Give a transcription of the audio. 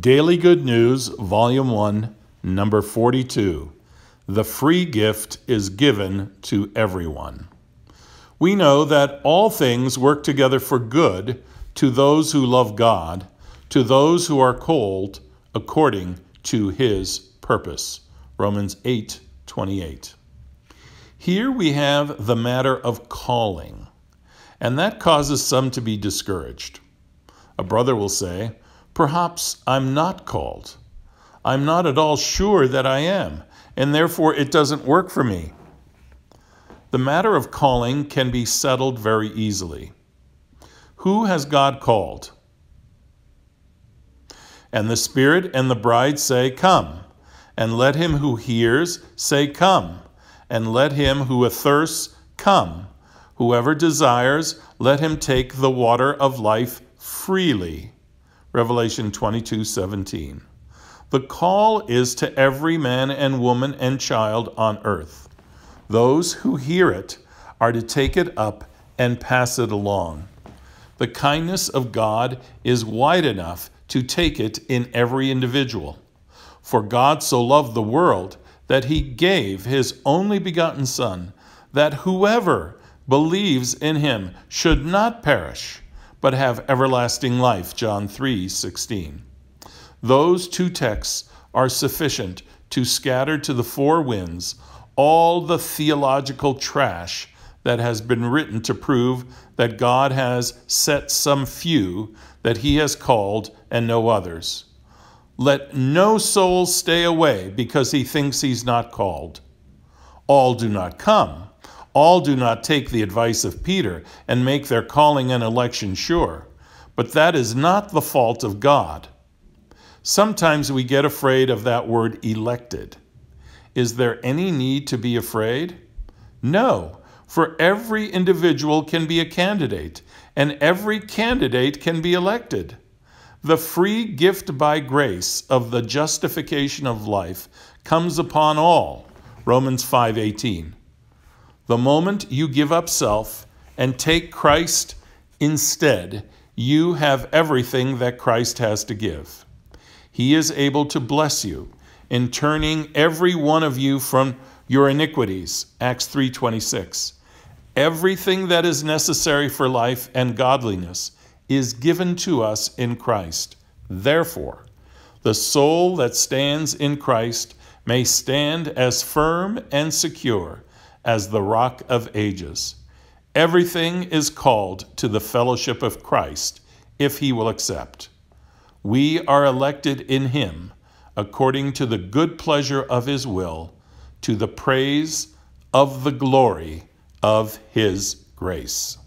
Daily Good News, Volume 1, Number 42. The free gift is given to everyone. We know that all things work together for good to those who love God, to those who are called according to his purpose. Romans 8 28. Here we have the matter of calling, and that causes some to be discouraged. A brother will say, Perhaps I'm not called. I'm not at all sure that I am, and therefore it doesn't work for me. The matter of calling can be settled very easily. Who has God called? And the Spirit and the bride say, Come. And let him who hears say, Come. And let him who athirsts come. Whoever desires, let him take the water of life freely. Revelation 22 17. The call is to every man and woman and child on earth. Those who hear it are to take it up and pass it along. The kindness of God is wide enough to take it in every individual. For God so loved the world that he gave his only begotten Son, that whoever believes in him should not perish but have everlasting life, John 3 16. Those two texts are sufficient to scatter to the four winds all the theological trash that has been written to prove that God has set some few that he has called and no others. Let no soul stay away because he thinks he's not called. All do not come all do not take the advice of Peter and make their calling and election sure, but that is not the fault of God. Sometimes we get afraid of that word elected. Is there any need to be afraid? No, for every individual can be a candidate, and every candidate can be elected. The free gift by grace of the justification of life comes upon all. Romans 5:18. The moment you give up self and take Christ instead, you have everything that Christ has to give. He is able to bless you in turning every one of you from your iniquities, Acts 3:26. Everything that is necessary for life and godliness is given to us in Christ. Therefore, the soul that stands in Christ may stand as firm and secure as the rock of ages. Everything is called to the fellowship of Christ if he will accept. We are elected in him according to the good pleasure of his will, to the praise of the glory of his grace.